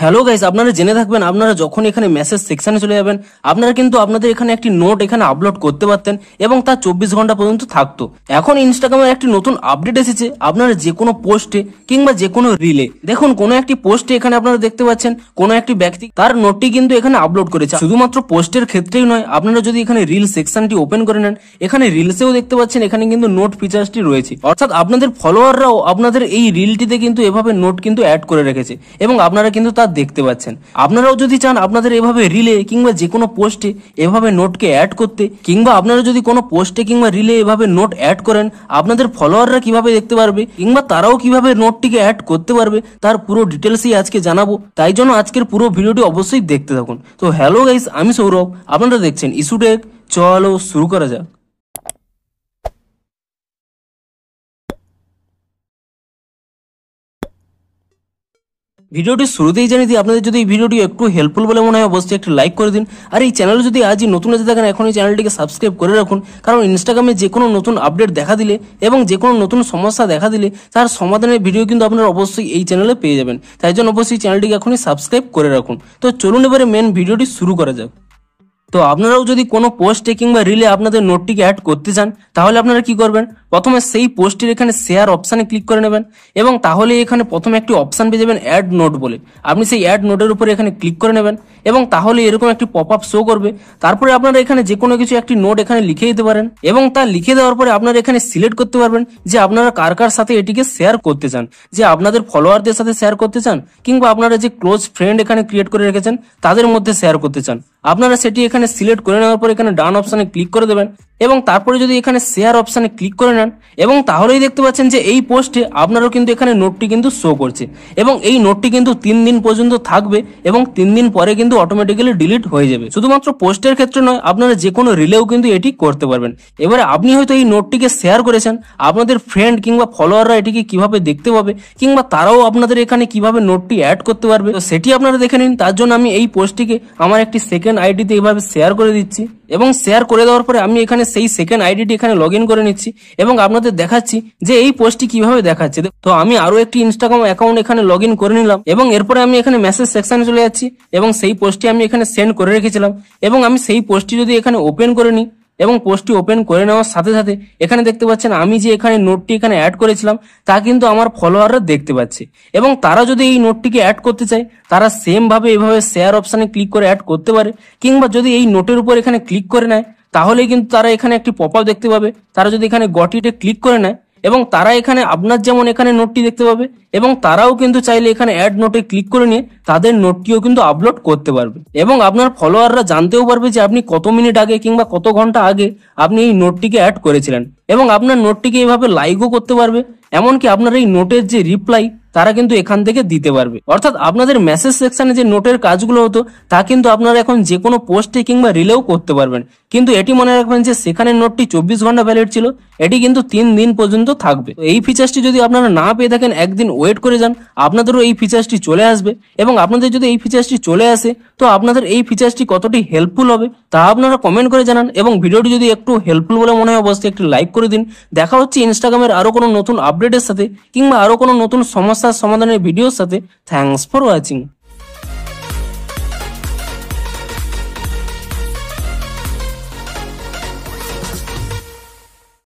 hello guys আপনারা জেনে থাকবেন আপনারা যখন এখানে মেসেজ সেকশানে চলে যাবেন আপনারা কিন্তু আপনাদের এখানে একটি নোট এখানে আপলোড করতে পারতেন এবং তার চব্বিশ ঘন্টা পর্যন্ত থাকতো এখন ইনস্টাগ্রামের একটি নতুন আপডেট এসেছে আপনারা যে কোনো পোস্টে কিংবা যে কোনো রিলে দেখুন কোনো একটি পোস্টে এখানে আপনারা দেখতে পাচ্ছেন কোনো একটি ব্যক্তি তার নোটটি কিন্তু এখানে আপলোড করেছে শুধুমাত্র পোস্টের ক্ষেত্রেই নয় আপনারা যদি এখানে রিল সেকশনটি ওপেন করে নেন এখানে রিলসেও দেখতে পাচ্ছেন এখানে কিন্তু নোট ফিচার্সটি রয়েছে অর্থাৎ আপনাদের ফলোয়াররাও আপনাদের এই রিলটিতে কিন্তু এভাবে নোট কিন্তু অ্যাড করে রেখেছে এবং আপনারা কিন্তু তা দেখতে পাচ্ছেন আপনারাও যদি চান আপনাদের এভাবে রিলে কিংবা যে কোনো পোস্টে এভাবে নোটকে অ্যাড করতে কিংবা আপনারা যদি কোনো পোস্টে কিংবা রিলে এভাবে নোট অ্যাড করেন আপনাদের ফলোয়াররা কিভাবে দেখতে পারবে কিংবা তারাও কিভাবে নোটটিকে অ্যাড করতে পারবে তার পুরো ডিটেলসই আজকে জানাবো তাই জন্য আজকের পুরো ভিডিওটি অবশ্যই দেখতে থাকুন তো হ্যালো গাইস আমি সৌরভ আপনারা দেখছেন ইস্যুটেক চলো শুরু করা যাক ভিডিওটি শুরুতেই জানিয়ে দিই আপনাদের যদি এই ভিডিওটি একটু হেল্পফুল বলে মনে হয় অবশ্যই একটি লাইক করে দিন আর এই চ্যানেলে যদি আজই নতুন আছে থাকেন এখন এই চ্যানেলটিকে সাবস্ক্রাইব করে রাখুন কারণ ইনস্টাগ্রামে যে কোনো নতুন আপডেট দেখা দিলে এবং যে কোনো নতুন সমস্যা দেখা দিলে তার সমাধানের ভিডিও কিন্তু আপনারা অবশ্যই এই চ্যানেলে পেয়ে যাবেন তাই জন্য অবশ্যই চ্যানেলটিকে এখনই সাবস্ক্রাইব করে রাখুন তো চলুন এবারে মেন ভিডিওটি শুরু করা যাক তো আপনারাও যদি কোনো পোস্টে কিংবা রিলে আপনাদের নোটটিকে অ্যাড করতে চান তাহলে আপনারা কি করবেন প্রথমে সেই পোস্টটির এখানে শেয়ার অপশানে ক্লিক করে নেবেন এবং তাহলে এখানে প্রথমে একটি অপশান পেয়ে যাবেন অ্যাড নোট বলে আপনি সেই অ্যাড নোটের উপরে এখানে ক্লিক করে নেবেন এবং তাহলে এরকম একটি পপ আপ শো করবে তারপরে আপনারা এখানে যে কোনো কিছু একটি নোট এখানে লিখে দিতে পারেন এবং তা লিখে দেওয়ার পরে আপনারা এখানে সিলেক্ট করতে পারবেন যে আপনারা কার কার সাথে এটিকে শেয়ার করতে চান যে আপনাদের ফলোয়ারদের সাথে শেয়ার করতে চান কিংবা আপনারা যে ক্লোজ ফ্রেন্ড এখানে ক্রিয়েট করে রেখেছেন তাদের মধ্যে শেয়ার করতে চান আপনারা সেটি এখানে সিলেক্ট করে নেওয়ার পর এখানে ডান অপশানে ক্লিক করে দেবেন এবং তারপরে যদি এখানে শেয়ার অপশানে ক্লিক করে নেন এবং তাহলেই দেখতে পাচ্ছেন যে এই পোস্টে আপনারও কিন্তু এখানে নোটটি কিন্তু শো করছে এবং এই নোটটি কিন্তু তিন দিন পর্যন্ত থাকবে এবং তিন দিন পরে কিন্তু কিন্তু অটোমেটিক্যালি ডিলিট হয়ে যাবে শুধুমাত্র পোস্টের ক্ষেত্রে নয় আপনারা যে কোনো রিলেও কিন্তু এটি করতে পারবেন এবারে আপনি হয়তো এই নোটটিকে শেয়ার করেছেন আপনাদের ফ্রেন্ড কিংবা ফলোয়াররা এটিকে কিভাবে দেখতে পাবে কিংবা তারাও আপনাদের এখানে কিভাবে নোটটি অ্যাড করতে পারবে তো সেটি আপনারা দেখে নিন তার জন্য আমি এই পোস্টটিকে আমার একটি সেকেন্ড আইডিতে এইভাবে শেয়ার করে দিচ্ছি এবং শেয়ার করে দেওয়ার পরে আমি এখানে সেই সেকেন্ড আইডিটি এখানে লগ করে নিচ্ছি এবং আপনাদের দেখাচ্ছি যে এই পোস্টটি কিভাবে দেখাচ্ছে তো আমি আরো একটি ইনস্টাগ্রাম অ্যাকাউন্ট এখানে লগ করে নিলাম এবং এরপরে আমি এখানে মেসেজ সেকশনে চলে যাচ্ছি এবং সেই পোস্টটি আমি এখানে সেন্ড করে রেখেছিলাম এবং আমি সেই পোস্টটি যদি এখানে ওপেন করে নিই এবং পোস্টটি ওপেন করে নেওয়ার সাথে সাথে এখানে দেখতে পাচ্ছেন আমি যে এখানে নোটটি এখানে অ্যাড করেছিলাম তা কিন্তু আমার ফলোয়াররা দেখতে পাচ্ছে এবং তারা যদি এই নোটটিকে অ্যাড করতে চায় তারা সেমভাবে এভাবে শেয়ার অপশানে ক্লিক করে অ্যাড করতে পারে কিংবা যদি এই নোটের উপর এখানে ক্লিক করে নেয় তাহলে কিন্তু তারা এখানে একটি পপ দেখতে পাবে তারা যদি এখানে গটিটে ক্লিক করে নেয় এবং তারা এখানে আপনার যেমন এখানে নোটটি দেখতে পাবে এবং তারাও কিন্তু চাইলে এখানে অ্যাড নোটে ক্লিক করে নিয়ে তাদের নোটটিও কিন্তু আপলোড করতে পারবে এবং আপনার ফলোয়াররা জানতেও পারবে যে আপনি কত মিনিট আগে কিংবা কত ঘন্টা আগে আপনি এই নোটটিকে অ্যাড করেছিলেন এবং আপনার নোটটিকে এভাবে লাইকও করতে পারবে এমনকি আপনার এই নোটের যে রিপ্লাই তারা কিন্তু এখান থেকে দিতে পারবে অর্থাৎ আপনাদের মেসেজ সেকশনে যে নোটের কাজগুলো হতো তা কিন্তু আপনারা এখন যে কোনো পোস্টে কিংবা রিলেও করতে পারবেন কিন্তু এটি মনে রাখবেন যে সেখানের নোটটি চব্বিশ ঘন্টা ভ্যালিড ছিল এটি কিন্তু তিন দিন পর্যন্ত থাকবে এই ফিচার্সটি যদি আপনারা না পেয়ে থাকেন একদিন ওয়েট করে যান আপনাদেরও এই ফিচার্সটি চলে আসবে এবং আপনাদের যদি এই ফিচার্সটি চলে আসে তো আপনাদের এই ফিচার্সটি কতটি হেল্পফুল হবে তা আপনারা কমেন্ট করে জানান এবং ভিডিওটি যদি একটু হেল্পফুল বলে মনে হয় অবশ্যই একটি লাইক করে দিন দেখা হচ্ছে ইনস্টাগ্রামের আরও কোনো নতুন আপডেটের সাথে কিংবা আরও কোনো নতুন সমস্যা আসার সমাধানের ভিডিওর সাথে থ্যাংকস ফর ওয়াচিং